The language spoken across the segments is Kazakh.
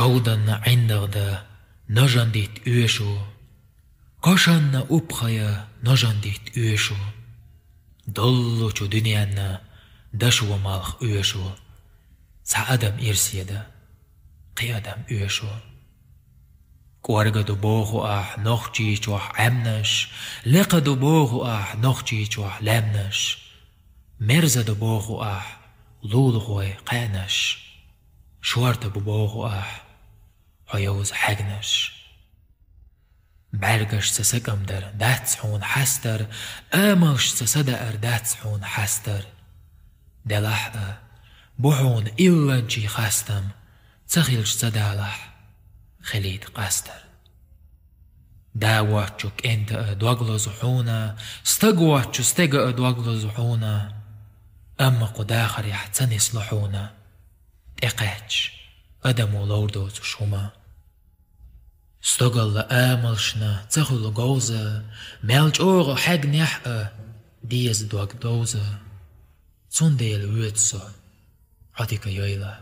Қауданна айндағда нажан дейт өешу. Қашанна ұпқайы нажан дейт өешу. Долу чу дүниянна Са адам ерседі Қи адам өешу. Куаргаду бұғу ах ноқчи чуах әмнаш, лекаду бұғу ах ноқчи чуах лемнаш, мерзаду бұғу ах лулғой қайнаш, Шуарты бұғу ах ajóz hegnes. Berges sa szegamder, dátszón hászter, elmas sa szedeer dátszón hászter. De lahda, buhón illancsi hásztem, cahils szedálah, خليت قاستر داواتشك انت ادوغلو زحونا ستقواتشو ستقا ادوغلو زحونا اما قداخر يحتسن يصلحونا اقاتش ادمو لوردو زشوما стогала амалшна цахула гоуза мялчоога хаг няха диез дуак доуза цундеел уэтсо атика йойла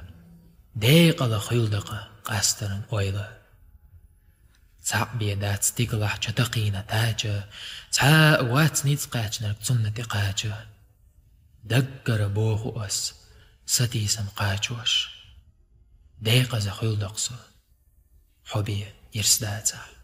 дейқала хуйлдақа қастарын ойла цаабие дац тиглах чатақина таача цаа уац ниц қаачнар цуннати қаача даггара бооху ас сатисам қаачуаш дейқаза хуйлдақсо хобие ir slēdzama.